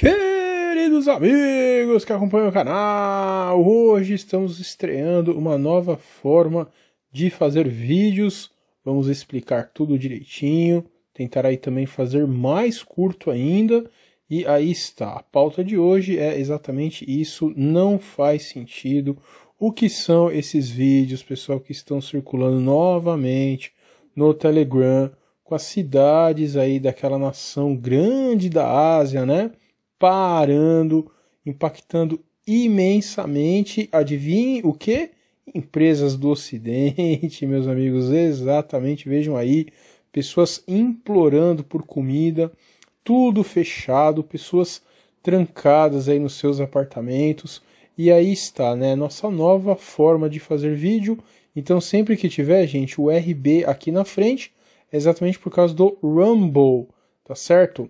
Queridos amigos que acompanham o canal, hoje estamos estreando uma nova forma de fazer vídeos. Vamos explicar tudo direitinho, tentar aí também fazer mais curto ainda. E aí está, a pauta de hoje é exatamente isso, não faz sentido. O que são esses vídeos, pessoal, que estão circulando novamente no Telegram, com as cidades aí daquela nação grande da Ásia, né? disparando, impactando imensamente, adivinhe o que? Empresas do Ocidente, meus amigos, exatamente, vejam aí, pessoas implorando por comida, tudo fechado, pessoas trancadas aí nos seus apartamentos. E aí está, né? Nossa nova forma de fazer vídeo. Então, sempre que tiver, gente, o RB aqui na frente, é exatamente por causa do Rumble, tá certo?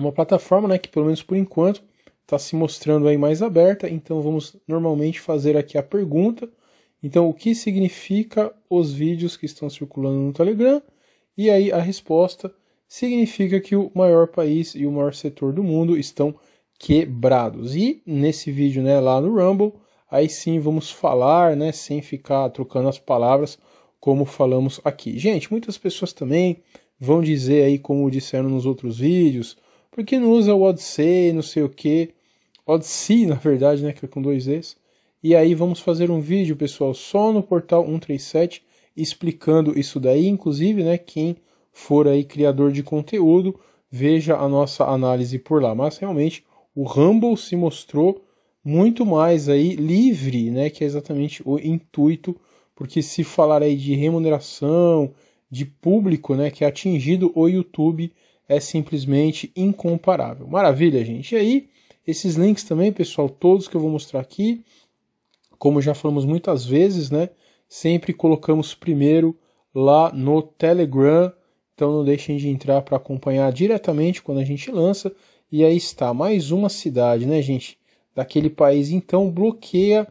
uma plataforma né, que, pelo menos por enquanto, está se mostrando aí mais aberta. Então, vamos normalmente fazer aqui a pergunta. Então, o que significa os vídeos que estão circulando no Telegram? E aí, a resposta significa que o maior país e o maior setor do mundo estão quebrados. E nesse vídeo, né, lá no Rumble, aí sim vamos falar, né, sem ficar trocando as palavras como falamos aqui. Gente, muitas pessoas também vão dizer aí como disseram nos outros vídeos, porque não usa o Odyssey, não sei o que. Odyssey, na verdade, né, que é com dois E's. E aí vamos fazer um vídeo, pessoal, só no portal 137, explicando isso daí. Inclusive, né, quem for aí criador de conteúdo, veja a nossa análise por lá. Mas realmente o Rumble se mostrou muito mais aí livre, né, que é exatamente o intuito, porque se falar aí de remuneração, de público, né, que é atingido o YouTube, é simplesmente incomparável. Maravilha, gente. E aí, esses links também, pessoal, todos que eu vou mostrar aqui, como já falamos muitas vezes, né? Sempre colocamos primeiro lá no Telegram. Então não deixem de entrar para acompanhar diretamente quando a gente lança. E aí está mais uma cidade, né, gente? Daquele país então bloqueia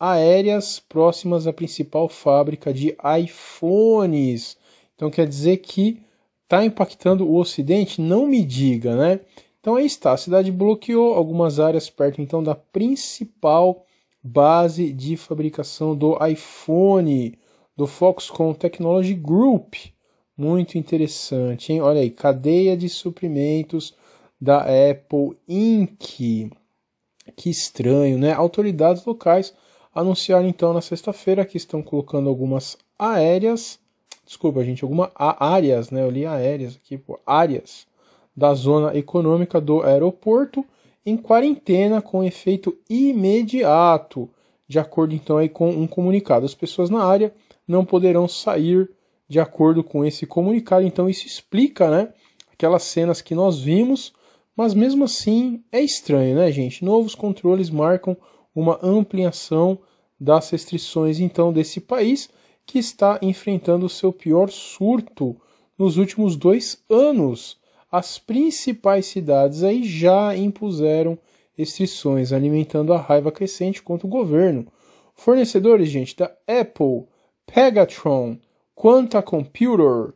aéreas próximas à principal fábrica de iPhones. Então quer dizer que está impactando o Ocidente? Não me diga, né? Então aí está, a cidade bloqueou algumas áreas perto então da principal base de fabricação do iPhone, do Foxconn Technology Group. Muito interessante, hein? Olha aí, cadeia de suprimentos da Apple Inc. Que estranho, né? Autoridades locais anunciaram então na sexta-feira que estão colocando algumas aéreas desculpa, gente, alguma áreas, né? Eu li aéreas aqui, pô, áreas da zona econômica do aeroporto em quarentena com efeito imediato, de acordo então aí com um comunicado. As pessoas na área não poderão sair de acordo com esse comunicado, então isso explica, né, aquelas cenas que nós vimos, mas mesmo assim é estranho, né, gente? Novos controles marcam uma ampliação das restrições então desse país que está enfrentando o seu pior surto nos últimos dois anos. As principais cidades aí já impuseram restrições, alimentando a raiva crescente contra o governo. Fornecedores, gente, da Apple, Pegatron, Quanta Computer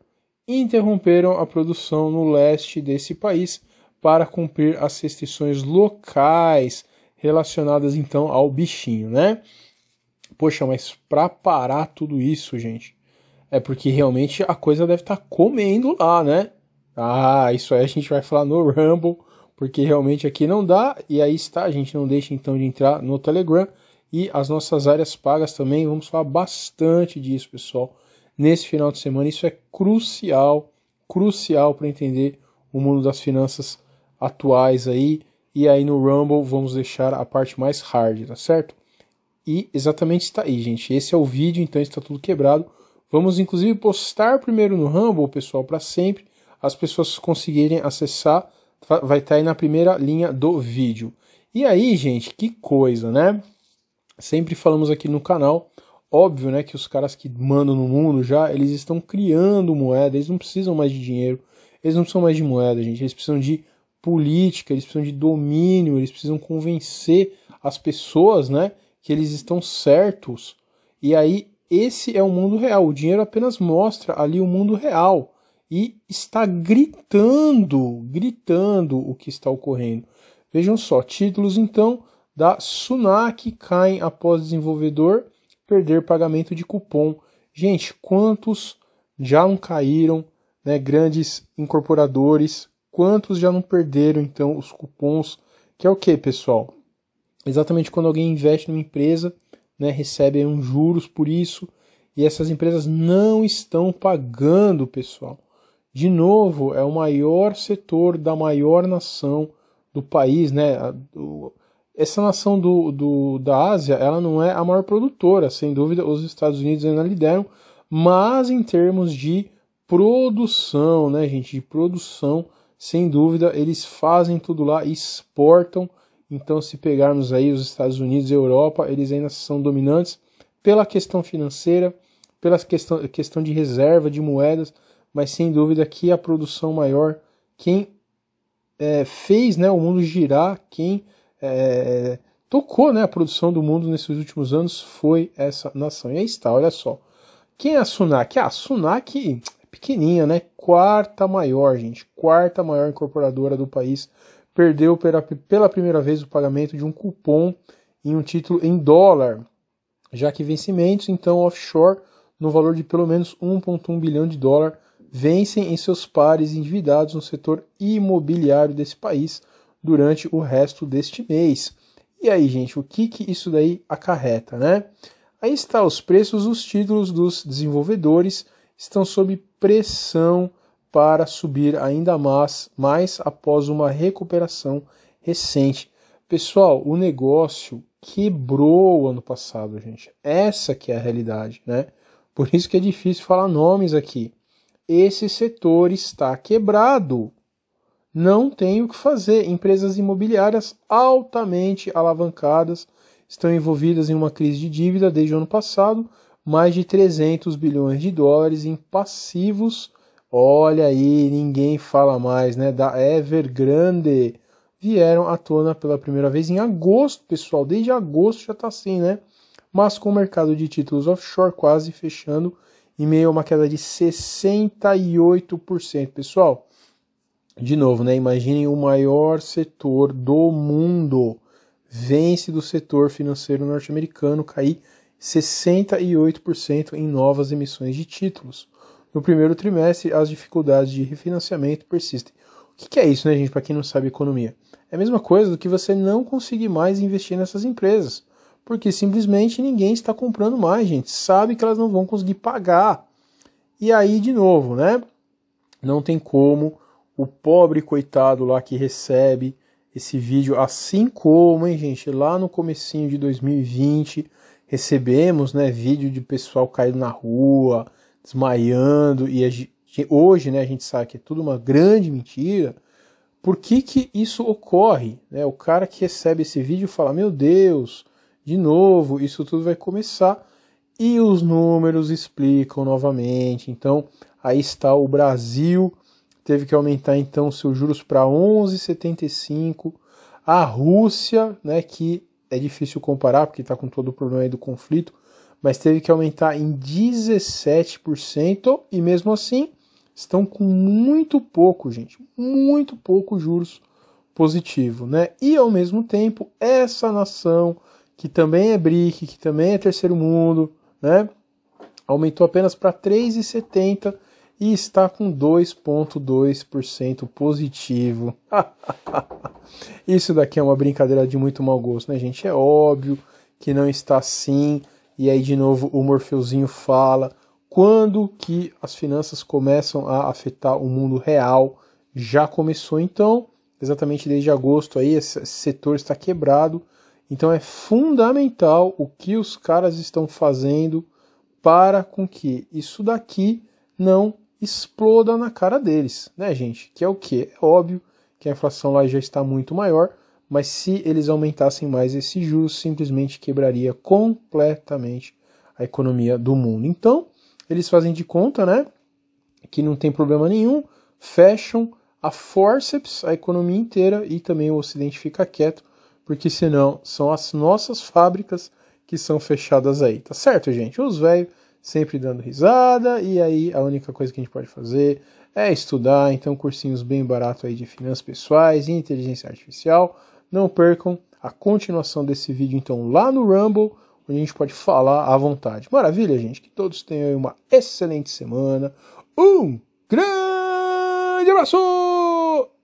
interromperam a produção no leste desse país para cumprir as restrições locais relacionadas então ao bichinho, né? Poxa, mas para parar tudo isso, gente, é porque realmente a coisa deve estar tá comendo lá, né? Ah, isso aí a gente vai falar no Rumble, porque realmente aqui não dá. E aí está, a gente não deixa então de entrar no Telegram e as nossas áreas pagas também. Vamos falar bastante disso, pessoal, nesse final de semana. Isso é crucial, crucial para entender o mundo das finanças atuais aí. E aí no Rumble vamos deixar a parte mais hard, tá certo? E exatamente está aí, gente. Esse é o vídeo, então está tudo quebrado. Vamos inclusive postar primeiro no Rumble, pessoal, para sempre as pessoas conseguirem acessar. Vai estar tá aí na primeira linha do vídeo. E aí, gente, que coisa, né? Sempre falamos aqui no canal, óbvio, né, que os caras que mandam no mundo já, eles estão criando moeda, eles não precisam mais de dinheiro, eles não precisam mais de moeda, gente, eles precisam de política, eles precisam de domínio, eles precisam convencer as pessoas, né, que eles estão certos. E aí esse é o mundo real. O dinheiro apenas mostra ali o mundo real e está gritando, gritando o que está ocorrendo. Vejam só, títulos então da Sunac caem após desenvolvedor perder pagamento de cupom. Gente, quantos já não caíram, né, grandes incorporadores, quantos já não perderam então os cupons? Que é o que, pessoal? exatamente quando alguém investe numa empresa, né, recebe um juros por isso, e essas empresas não estão pagando, pessoal. De novo, é o maior setor da maior nação do país, né? Essa nação do, do, da Ásia, ela não é a maior produtora, sem dúvida, os Estados Unidos ainda lideram, mas em termos de produção, né, gente, de produção, sem dúvida, eles fazem tudo lá, exportam, então, se pegarmos aí os Estados Unidos e a Europa, eles ainda são dominantes pela questão financeira, pela questão, questão de reserva de moedas, mas sem dúvida que a produção maior, quem é, fez né, o mundo girar, quem é, tocou né, a produção do mundo nesses últimos anos foi essa nação. E aí está, olha só. Quem é a Sunac? Ah, a Sunac é pequenininha, né? Quarta maior, gente. Quarta maior incorporadora do país perdeu pela, primeira vez o pagamento de um cupom em um título em dólar, já que vencimentos, então offshore, no valor de pelo menos 1,1 bilhão de dólar, vencem em seus pares endividados no setor imobiliário desse país durante o resto deste mês. E aí, gente, o que, que isso daí acarreta, né? Aí está, os preços dos títulos dos desenvolvedores estão sob pressão para subir ainda mais, mais após uma recuperação recente. Pessoal, o negócio quebrou ano passado, gente. Essa que é a realidade, né? Por isso que é difícil falar nomes aqui. Esse setor está quebrado. Não tem o que fazer. Empresas imobiliárias altamente alavancadas estão envolvidas em uma crise de dívida desde o ano passado, mais de 300 bilhões de dólares em passivos Olha aí, ninguém fala mais, né? Da Evergrande. Vieram à tona pela primeira vez em agosto, pessoal. Desde agosto já tá assim, né? Mas com o mercado de títulos offshore quase fechando, e meio a uma queda de 68%. Pessoal, de novo, né? Imaginem o maior setor do mundo vence do setor financeiro norte-americano cair 68% em novas emissões de títulos. No primeiro trimestre, as dificuldades de refinanciamento persistem. O que é isso, né, gente, para quem não sabe economia? É a mesma coisa do que você não conseguir mais investir nessas empresas, porque simplesmente ninguém está comprando mais, gente. Sabe que elas não vão conseguir pagar. E aí, de novo, né? Não tem como o pobre coitado lá que recebe esse vídeo, assim como, hein, gente, lá no comecinho de 2020, recebemos, né, vídeo de pessoal caído na rua, desmaiando e gente, hoje, né, a gente sabe que é tudo uma grande mentira. Por que que isso ocorre? Né? O cara que recebe esse vídeo fala: "Meu Deus, de novo, isso tudo vai começar". E os números explicam novamente. Então, aí está o Brasil teve que aumentar então seus juros para 11,75. A Rússia, né, que é difícil comparar porque está com todo o problema aí do conflito, mas teve que aumentar em 17% e mesmo assim estão com muito pouco, gente, muito pouco juros positivo, né? E ao mesmo tempo, essa nação que também é BRIC, que também é terceiro mundo, né? Aumentou apenas para 3,70 e está com 2,2% positivo. Isso daqui é uma brincadeira de muito mau gosto, né, gente? É óbvio que não está assim. E aí, de novo, o Morfeuzinho fala quando que as finanças começam a afetar o mundo real. Já começou, então, exatamente desde agosto aí, esse setor está quebrado. Então é fundamental o que os caras estão fazendo para com que isso daqui não exploda na cara deles, né, gente? Que é o que? É óbvio que a inflação lá já está muito maior, mas se eles aumentassem mais esse juros, simplesmente quebraria completamente a economia do mundo. Então, eles fazem de conta, né, que não tem problema nenhum, fecham a forceps a economia inteira e também o ocidente fica quieto, porque senão são as nossas fábricas que são fechadas aí, tá certo, gente? Os velhos sempre dando risada e aí a única coisa que a gente pode fazer é estudar, então cursinhos bem barato aí de finanças pessoais e inteligência artificial não percam a continuação desse vídeo, então, lá no Rumble, onde a gente pode falar à vontade. Maravilha, gente? Que todos tenham uma excelente semana. Um grande abraço!